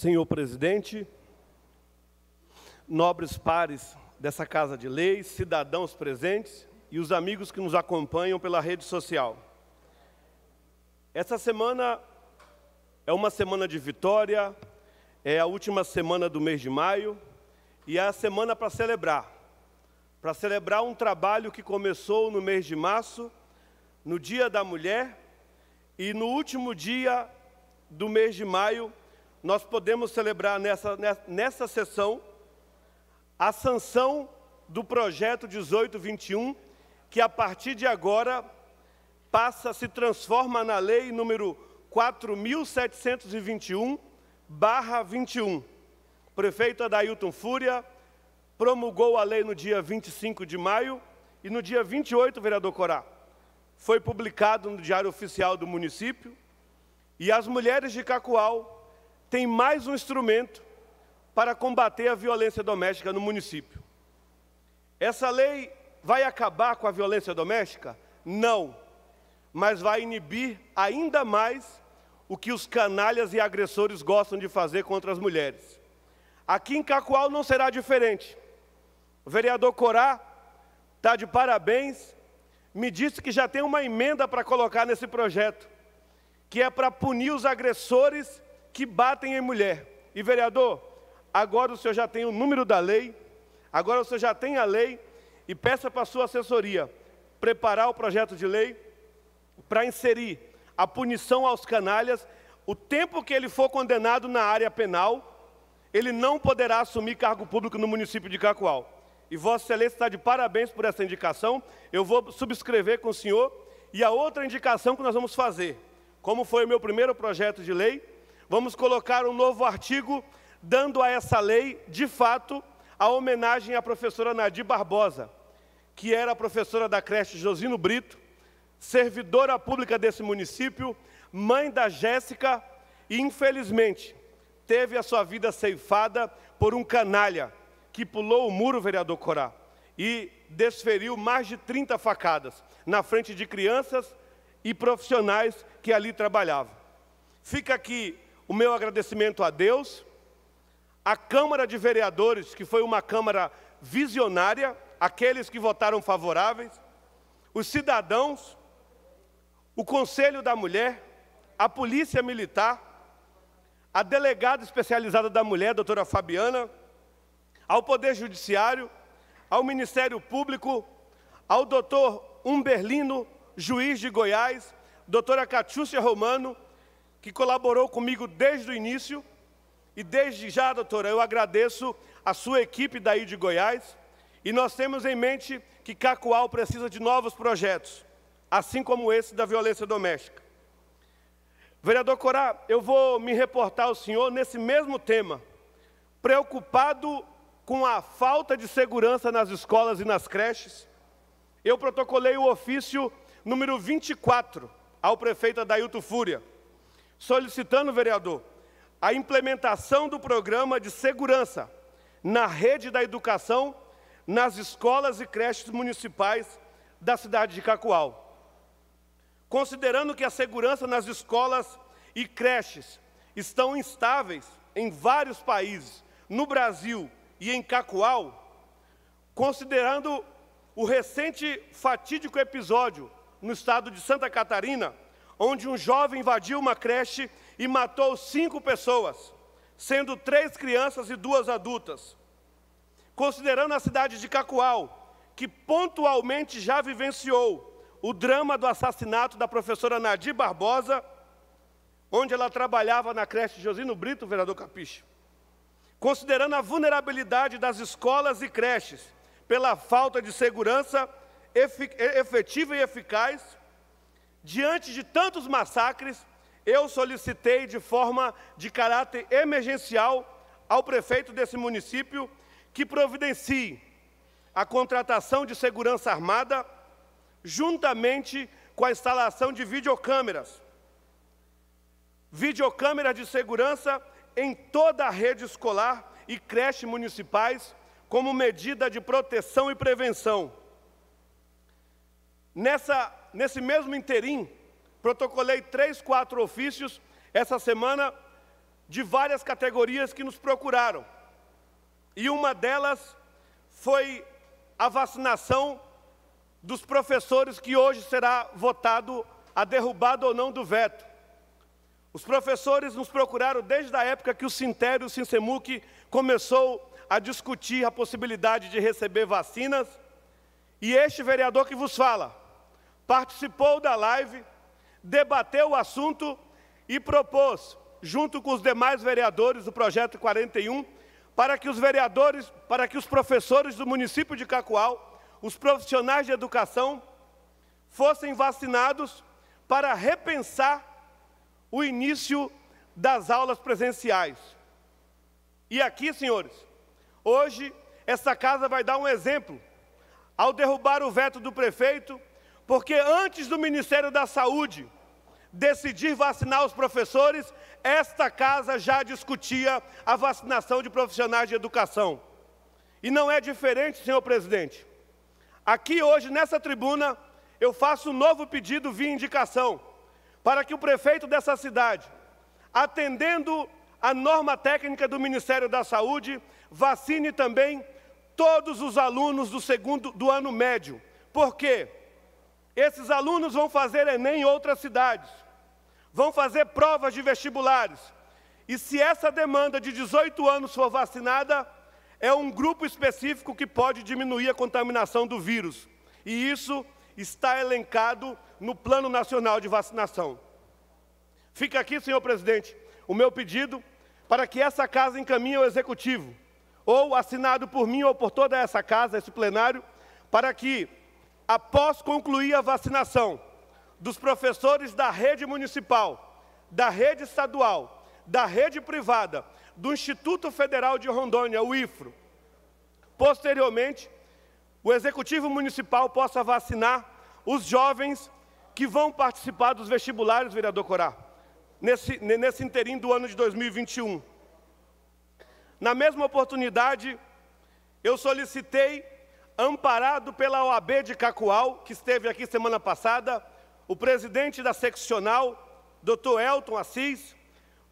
senhor presidente, nobres pares dessa Casa de Leis, cidadãos presentes e os amigos que nos acompanham pela rede social. Essa semana é uma semana de vitória, é a última semana do mês de maio e é a semana para celebrar. Para celebrar um trabalho que começou no mês de março, no Dia da Mulher e no último dia do mês de maio, nós podemos celebrar nessa, nessa sessão a sanção do projeto 1821, que a partir de agora passa, se transforma na lei número 4721, barra 21. prefeito Adailton Fúria promulgou a lei no dia 25 de maio e no dia 28, vereador Corá, foi publicado no Diário Oficial do município e as mulheres de Cacoal tem mais um instrumento para combater a violência doméstica no município. Essa lei vai acabar com a violência doméstica? Não, mas vai inibir ainda mais o que os canalhas e agressores gostam de fazer contra as mulheres. Aqui em Cacoal não será diferente. O vereador Corá está de parabéns, me disse que já tem uma emenda para colocar nesse projeto, que é para punir os agressores que batem em mulher. E vereador, agora o senhor já tem o número da lei, agora o senhor já tem a lei, e peça para a sua assessoria preparar o projeto de lei para inserir a punição aos canalhas, o tempo que ele for condenado na área penal, ele não poderá assumir cargo público no município de Cacoal. E Vossa Excelência está de parabéns por essa indicação, eu vou subscrever com o senhor. E a outra indicação que nós vamos fazer, como foi o meu primeiro projeto de lei, Vamos colocar um novo artigo dando a essa lei, de fato, a homenagem à professora Nadir Barbosa, que era professora da creche Josino Brito, servidora pública desse município, mãe da Jéssica e, infelizmente, teve a sua vida ceifada por um canalha que pulou o muro, vereador Corá, e desferiu mais de 30 facadas na frente de crianças e profissionais que ali trabalhavam. Fica aqui o meu agradecimento a Deus, à Câmara de Vereadores, que foi uma Câmara visionária, aqueles que votaram favoráveis, os cidadãos, o Conselho da Mulher, a Polícia Militar, a delegada especializada da mulher, doutora Fabiana, ao Poder Judiciário, ao Ministério Público, ao doutor Umberlino, juiz de Goiás, doutora Catiúcia Romano, que colaborou comigo desde o início. E desde já, doutora, eu agradeço a sua equipe daí de Goiás. E nós temos em mente que Cacoal precisa de novos projetos, assim como esse da violência doméstica. Vereador Corá, eu vou me reportar ao senhor nesse mesmo tema, preocupado com a falta de segurança nas escolas e nas creches. Eu protocolei o ofício número 24 ao prefeito Adailto Fúria solicitando, vereador, a implementação do programa de segurança na rede da educação, nas escolas e creches municipais da cidade de Cacoal. Considerando que a segurança nas escolas e creches estão instáveis em vários países, no Brasil e em Cacoal, considerando o recente fatídico episódio no estado de Santa Catarina, onde um jovem invadiu uma creche e matou cinco pessoas, sendo três crianças e duas adultas. Considerando a cidade de Cacoal, que pontualmente já vivenciou o drama do assassinato da professora Nadir Barbosa, onde ela trabalhava na creche Josino Brito, vereador Capiche. Considerando a vulnerabilidade das escolas e creches pela falta de segurança efetiva e eficaz, diante de tantos massacres, eu solicitei de forma de caráter emergencial ao prefeito desse município que providencie a contratação de segurança armada juntamente com a instalação de videocâmeras. Videocâmeras de segurança em toda a rede escolar e creche municipais como medida de proteção e prevenção. Nessa nesse mesmo interim, protocolei três, quatro ofícios essa semana de várias categorias que nos procuraram. E uma delas foi a vacinação dos professores que hoje será votado a derrubada ou não do veto. Os professores nos procuraram desde a época que o Sintério, o Sinsemuc, começou a discutir a possibilidade de receber vacinas. E este vereador que vos fala participou da live, debateu o assunto e propôs, junto com os demais vereadores do projeto 41, para que os vereadores, para que os professores do município de Cacoal, os profissionais de educação fossem vacinados para repensar o início das aulas presenciais. E aqui, senhores, hoje essa casa vai dar um exemplo ao derrubar o veto do prefeito porque antes do Ministério da Saúde decidir vacinar os professores, esta casa já discutia a vacinação de profissionais de educação. E não é diferente, senhor presidente. Aqui hoje, nessa tribuna, eu faço um novo pedido via indicação para que o prefeito dessa cidade, atendendo a norma técnica do Ministério da Saúde, vacine também todos os alunos do segundo do ano médio. Por quê? Esses alunos vão fazer Enem em outras cidades, vão fazer provas de vestibulares. E se essa demanda de 18 anos for vacinada, é um grupo específico que pode diminuir a contaminação do vírus. E isso está elencado no Plano Nacional de Vacinação. Fica aqui, senhor presidente, o meu pedido para que essa casa encaminhe ao Executivo, ou assinado por mim ou por toda essa casa, esse plenário, para que após concluir a vacinação dos professores da rede municipal, da rede estadual, da rede privada, do Instituto Federal de Rondônia, o IFRO. Posteriormente, o Executivo Municipal possa vacinar os jovens que vão participar dos vestibulares, vereador Corá, nesse, nesse interim do ano de 2021. Na mesma oportunidade, eu solicitei amparado pela OAB de Cacoal, que esteve aqui semana passada, o presidente da seccional, doutor Elton Assis,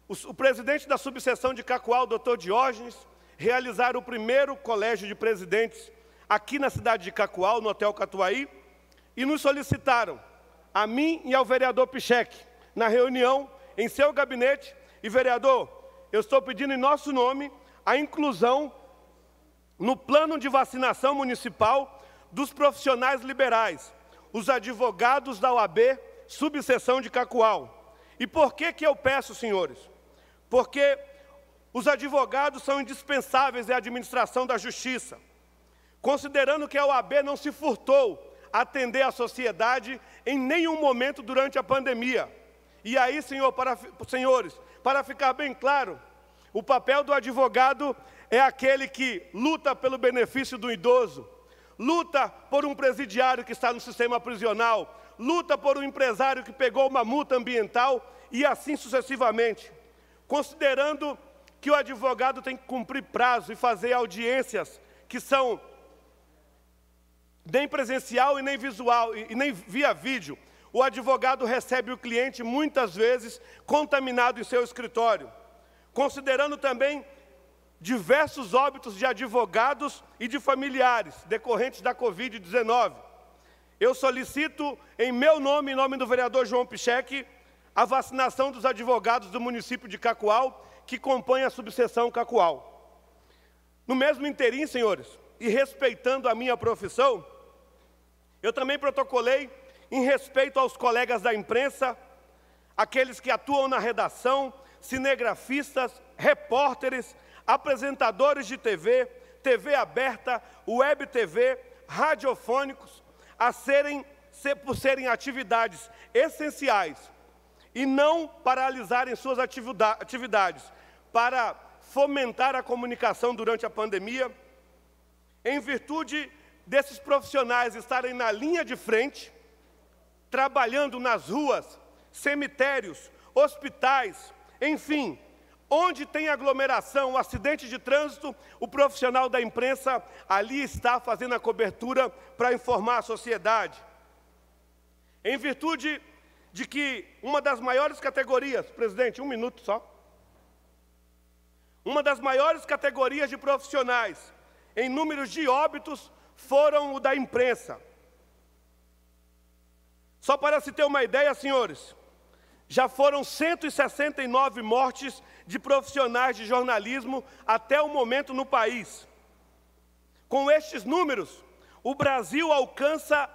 o, o presidente da subseção de Cacoal, doutor Diógenes, realizaram o primeiro colégio de presidentes aqui na cidade de Cacoal, no Hotel Catuaí, e nos solicitaram, a mim e ao vereador Pichek, na reunião em seu gabinete, e vereador, eu estou pedindo em nosso nome a inclusão no plano de vacinação municipal dos profissionais liberais, os advogados da OAB, subseção de Cacoal. E por que, que eu peço, senhores? Porque os advogados são indispensáveis à administração da justiça. Considerando que a OAB não se furtou a atender a sociedade em nenhum momento durante a pandemia. E aí, senhor, para, senhores, para ficar bem claro, o papel do advogado é aquele que luta pelo benefício do idoso, luta por um presidiário que está no sistema prisional, luta por um empresário que pegou uma multa ambiental e assim sucessivamente. Considerando que o advogado tem que cumprir prazo e fazer audiências que são nem presencial e nem visual e nem via vídeo. O advogado recebe o cliente muitas vezes contaminado em seu escritório. Considerando também diversos óbitos de advogados e de familiares decorrentes da Covid-19. Eu solicito, em meu nome e em nome do vereador João Pichek, a vacinação dos advogados do município de Cacoal, que compõem a subseção Cacoal. No mesmo interim, senhores, e respeitando a minha profissão, eu também protocolei, em respeito aos colegas da imprensa, aqueles que atuam na redação, cinegrafistas, repórteres, apresentadores de TV, TV aberta, web TV, radiofônicos, a serem, por serem atividades essenciais e não paralisarem suas atividades para fomentar a comunicação durante a pandemia, em virtude desses profissionais estarem na linha de frente, trabalhando nas ruas, cemitérios, hospitais, enfim, Onde tem aglomeração, um acidente de trânsito, o profissional da imprensa ali está fazendo a cobertura para informar a sociedade. Em virtude de que uma das maiores categorias, presidente, um minuto só. Uma das maiores categorias de profissionais em números de óbitos foram o da imprensa. Só para se ter uma ideia, senhores, já foram 169 mortes de profissionais de jornalismo até o momento no país. Com estes números, o Brasil alcança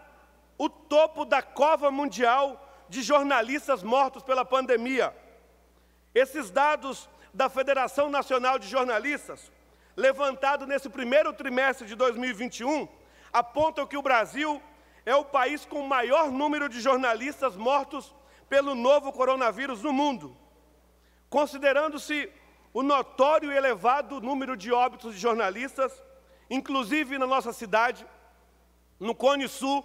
o topo da cova mundial de jornalistas mortos pela pandemia. Esses dados da Federação Nacional de Jornalistas, levantado nesse primeiro trimestre de 2021, apontam que o Brasil é o país com o maior número de jornalistas mortos pelo novo coronavírus no mundo, considerando-se o notório e elevado número de óbitos de jornalistas, inclusive na nossa cidade, no Cone Sul,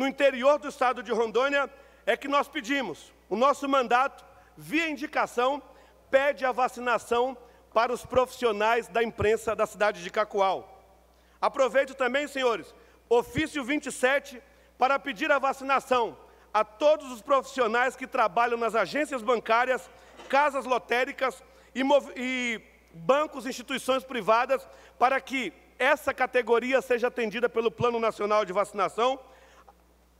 no interior do estado de Rondônia, é que nós pedimos, o nosso mandato, via indicação, pede a vacinação para os profissionais da imprensa da cidade de Cacoal. Aproveito também, senhores, ofício 27 para pedir a vacinação a todos os profissionais que trabalham nas agências bancárias, casas lotéricas e, e bancos e instituições privadas para que essa categoria seja atendida pelo Plano Nacional de Vacinação,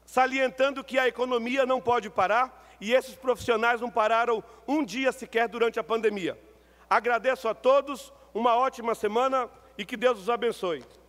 salientando que a economia não pode parar e esses profissionais não pararam um dia sequer durante a pandemia. Agradeço a todos, uma ótima semana e que Deus os abençoe.